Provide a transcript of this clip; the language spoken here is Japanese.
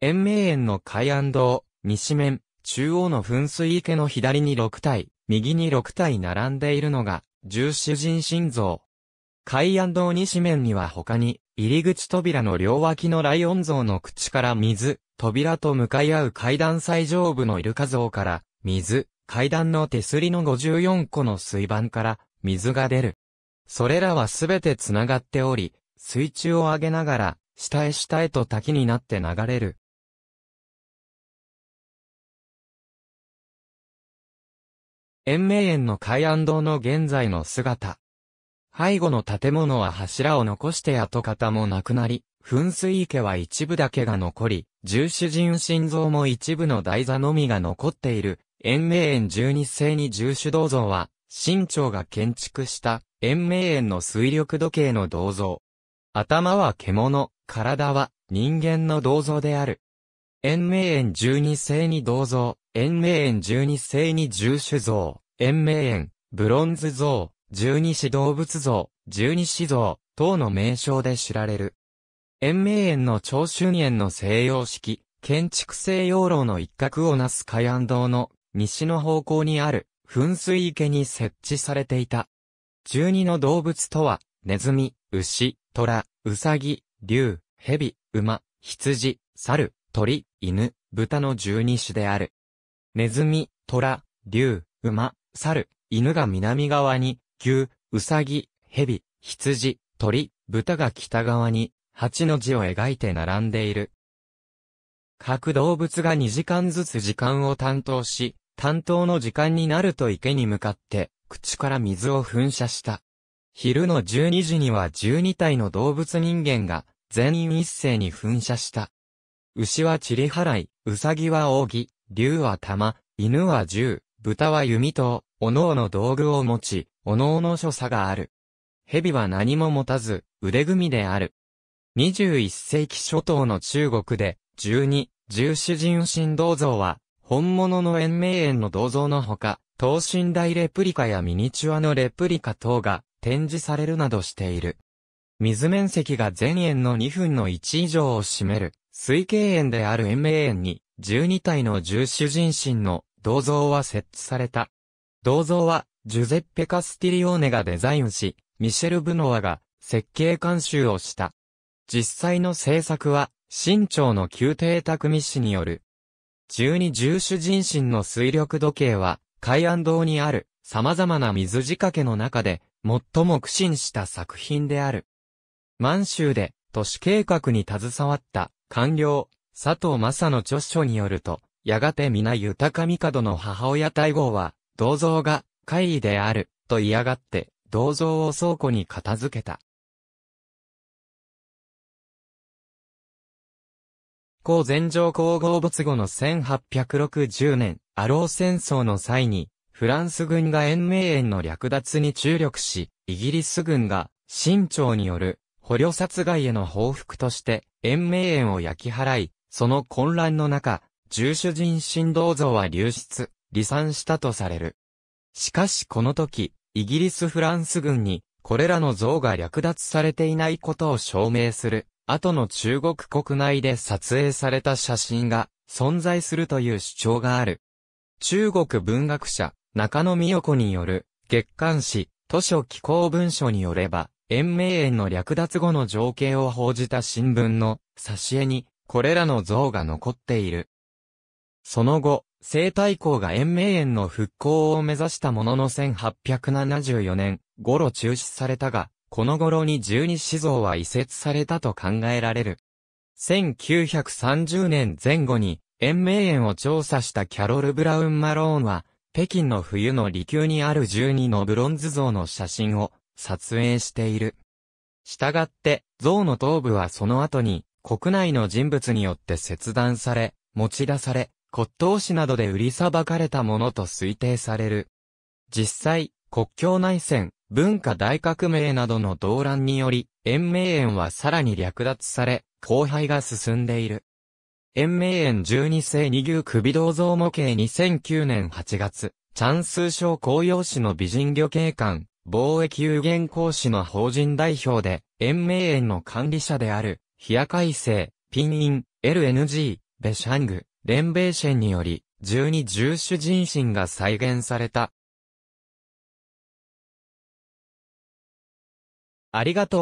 延命園の海岸道、西面、中央の噴水池の左に6体、右に6体並んでいるのが、十四人心像。海岸道西面には他に、入り口扉の両脇のライオン像の口から水、扉と向かい合う階段最上部のイルカ像から、水、階段の手すりの54個の水盤から、水が出る。それらはすべて繋がっており、水中を上げながら、下へ下へと滝になって流れる。延命園の海岸堂の現在の姿。背後の建物は柱を残して跡形もなくなり、噴水池は一部だけが残り、重主人心臓も一部の台座のみが残っている、延命園十二世に重主銅像は、新朝が建築した延命園の水力時計の銅像。頭は獣、体は人間の銅像である。延命園十二世に銅像、延命園十二世に十種像、延命園、ブロンズ像、十二子動物像、十二子像、等の名称で知られる。延命園の長春園の西洋式、建築西洋楼の一角をなす海岸堂の西の方向にある噴水池に設置されていた。十二の動物とは、ネズミ、牛、虎、ウサギ、竜、蛇、馬、羊、猿、鳥、犬、豚の十二種である。ネズミ、トラ、竜、馬、猿、犬が南側に、牛、ウサギ、蛇、羊、鳥、豚が北側に、八の字を描いて並んでいる。各動物が2時間ずつ時間を担当し、担当の時間になると池に向かって、口から水を噴射した。昼の12時には12体の動物人間が、全員一斉に噴射した。牛は散り払い、ウサギは扇、竜は玉、犬は銃、豚は弓と、おのおの道具を持ち、おのおの所作がある。蛇は何も持たず、腕組みである。21世紀初頭の中国で、十二、十四人神銅像は、本物の延命園の銅像のほか、等身大レプリカやミニチュアのレプリカ等が展示されるなどしている。水面積が全園の2分の1以上を占める、水系園である延命園に、12体の十種人神の銅像は設置された。銅像は、ジュゼッペ・カスティリオーネがデザインし、ミシェル・ブノアが設計監修をした。実際の制作は、新朝の宮廷匠師による。十二十種人神の水力時計は、海岸堂にある様々な水仕掛けの中で、最も苦心した作品である。満州で都市計画に携わった官僚、佐藤正の著書によると、やがて皆豊か帝の母親大号は、銅像が、怪異である、と嫌がって、銅像を倉庫に片付けた。高全城皇后没後の1860年、アロー戦争の際に、フランス軍が延命園の略奪に注力し、イギリス軍が、清朝による、捕虜殺害への報復として、延命園を焼き払い、その混乱の中、重主人神道像は流出、離散したとされる。しかしこの時、イギリス・フランス軍に、これらの像が略奪されていないことを証明する、後の中国国内で撮影された写真が存在するという主張がある。中国文学者、中野美代子による、月刊誌、図書機構文書によれば、延命園の略奪後の情景を報じた新聞の、挿絵に、これらの像が残っている。その後、生態校が延命園の復興を目指したものの1874年頃中止されたが、この頃に十二子像は移設されたと考えられる。1930年前後に延命園を調査したキャロル・ブラウン・マローンは、北京の冬の離宮にある12のブロンズ像の写真を撮影している。したがって、像の頭部はその後に国内の人物によって切断され、持ち出され、骨董市などで売りさばかれたものと推定される。実際、国境内戦、文化大革命などの動乱により、延命園はさらに略奪され、荒廃が進んでいる。延命園12世二牛首銅像模型2009年8月、チャンスー省紅葉市の美人魚警官、貿易有限公師の法人代表で、延命園の管理者である、ヒア改正、ピンイン、LNG、ベシャング、レンベーシェンにより、十二十種人身が再現された。ありがとう。